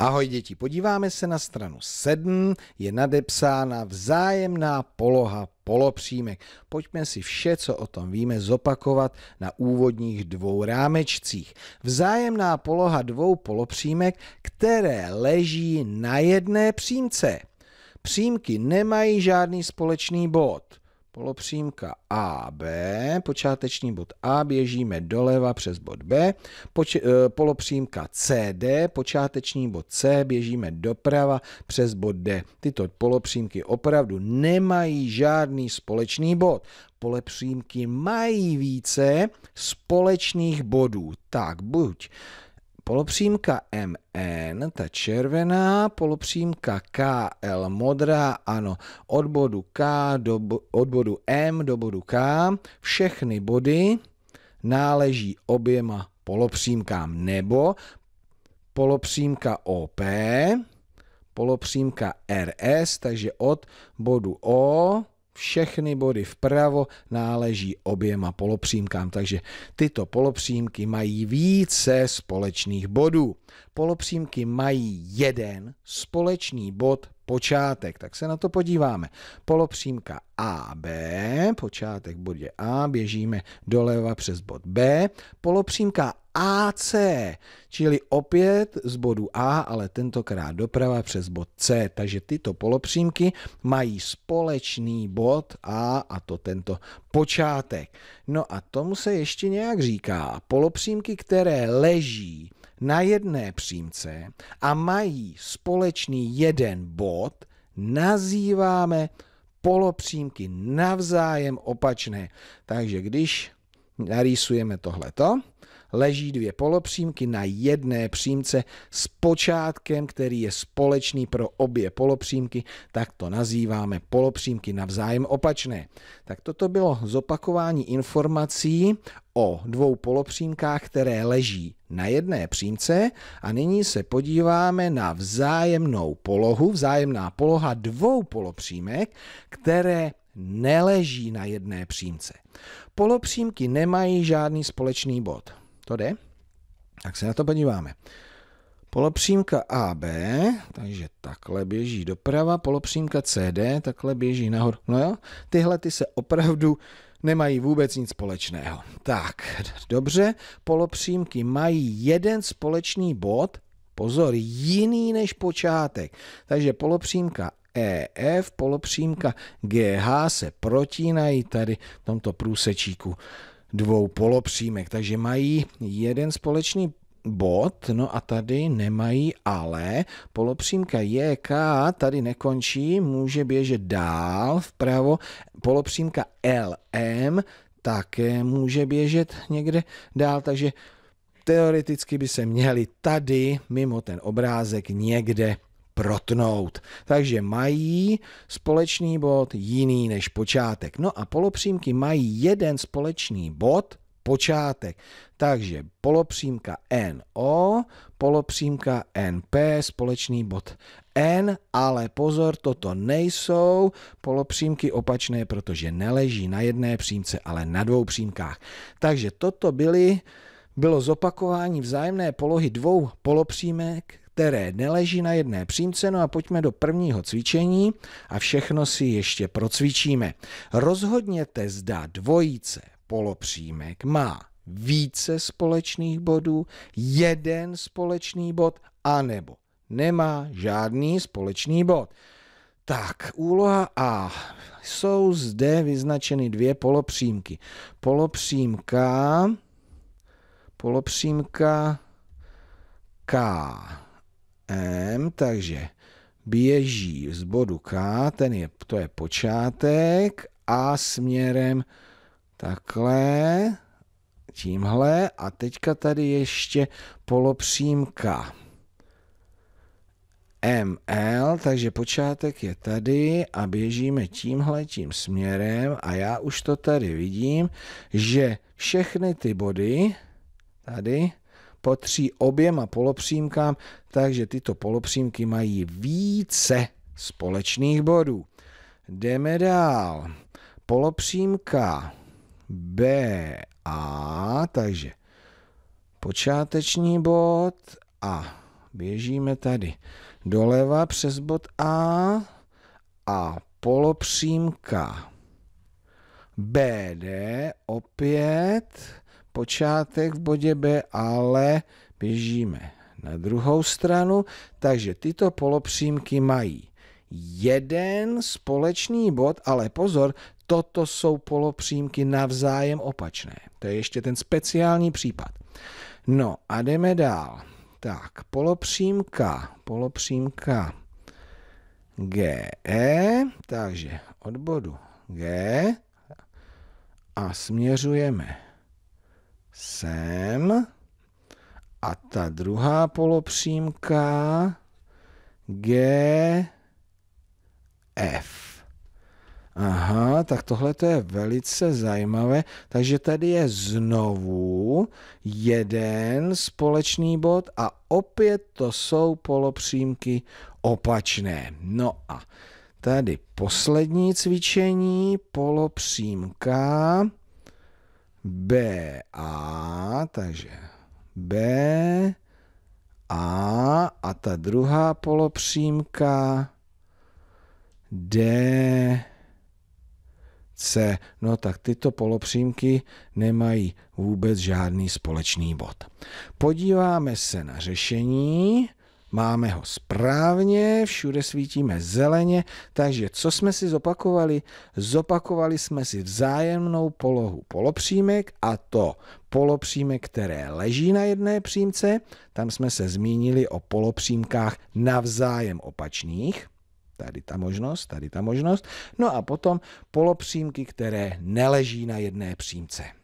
Ahoj děti, podíváme se na stranu 7, je nadepsána vzájemná poloha polopřímek. Pojďme si vše, co o tom víme, zopakovat na úvodních dvou rámečcích. Vzájemná poloha dvou polopřímek, které leží na jedné přímce. Přímky nemají žádný společný bod polopřímka AB, počáteční bod A, běžíme doleva přes bod B, poč, e, polopřímka CD, počáteční bod C, běžíme doprava přes bod D. Tyto polopřímky opravdu nemají žádný společný bod. Polopřímky mají více společných bodů. Tak buď Polopřímka MN, ta červená, polopřímka KL modrá, ano, od bodu K do od bodu M do bodu K, všechny body náleží oběma polopřímkám nebo polopřímka OP, polopřímka RS, takže od bodu O všechny body vpravo náleží oběma polopřímkám, takže tyto polopřímky mají více společných bodů. Polopřímky mají jeden společný bod počátek, tak se na to podíváme. Polopřímka AB, počátek bodě A, běžíme doleva přes bod B. Polopřímka AC, čili opět z bodu A, ale tentokrát doprava přes bod C. Takže tyto polopřímky mají společný bod A a to tento počátek. No a tomu se ještě nějak říká. Polopřímky, které leží na jedné přímce a mají společný jeden bod, nazýváme polopřímky navzájem opačné. Takže když narýsujeme tohleto, leží dvě polopřímky na jedné přímce s počátkem, který je společný pro obě polopřímky, tak to nazýváme polopřímky navzájem opačné. Tak toto bylo zopakování informací o dvou polopřímkách, které leží na jedné přímce a nyní se podíváme na vzájemnou polohu, vzájemná poloha dvou polopřímek, které neleží na jedné přímce. Polopřímky nemají žádný společný bod. To jde? Tak se na to podíváme. Polopřímka AB, takže takhle běží doprava, polopřímka CD, takhle běží nahoru. No jo, tyhle ty se opravdu nemají vůbec nic společného. Tak, dobře, polopřímky mají jeden společný bod, pozor, jiný než počátek. Takže polopřímka EF, polopřímka GH se protínají tady v tomto průsečíku dvou polopřímek, takže mají jeden společný bod, no a tady nemají ale. Polopřímka JK tady nekončí, může běžet dál vpravo. Polopřímka LM také může běžet někde dál, takže teoreticky by se měli tady mimo ten obrázek někde protnout. Takže mají společný bod jiný než počátek. No a polopřímky mají jeden společný bod, počátek. Takže polopřímka NO, polopřímka NP, společný bod N, ale pozor, toto nejsou polopřímky opačné, protože neleží na jedné přímce, ale na dvou přímkách. Takže toto byly bylo zopakování vzájemné polohy dvou polopřímek které neleží na jedné přímce. No a pojďme do prvního cvičení a všechno si ještě procvičíme. Rozhodněte, zda dvojice polopřímek má více společných bodů, jeden společný bod, anebo nemá žádný společný bod. Tak, úloha A. Jsou zde vyznačeny dvě polopřímky. Polopřímka, polopřímka K M, takže běží z bodu K, ten je, to je počátek, a směrem takhle, tímhle a teďka tady ještě polopřímka. ML, takže počátek je tady a běžíme tímhle tím směrem a já už to tady vidím, že všechny ty body tady patří oběma polopřímkám, takže tyto polopřímky mají více společných bodů. Jdeme dál. Polopřímka BA, takže počáteční bod a běžíme tady doleva přes bod A a polopřímka BD opět počátek v bodě B, ale běžíme na druhou stranu, takže tyto polopřímky mají jeden společný bod, ale pozor, toto jsou polopřímky navzájem opačné. To je ještě ten speciální případ. No a jdeme dál. Tak, polopřímka, polopřímka GE, takže od bodu G a směřujeme sem. A ta druhá polopřímka G, F. Aha, tak tohle to je velice zajímavé. Takže tady je znovu jeden společný bod a opět to jsou polopřímky opačné. No a tady poslední cvičení, polopřímka B A, takže B, A a ta druhá polopřímka D, C. No tak tyto polopřímky nemají vůbec žádný společný bod. Podíváme se na řešení. Máme ho správně, všude svítíme zeleně, takže co jsme si zopakovali? Zopakovali jsme si vzájemnou polohu polopřímek a to polopřímek, které leží na jedné přímce, tam jsme se zmínili o polopřímkách navzájem opačných, tady ta možnost, tady ta možnost, no a potom polopřímky, které neleží na jedné přímce.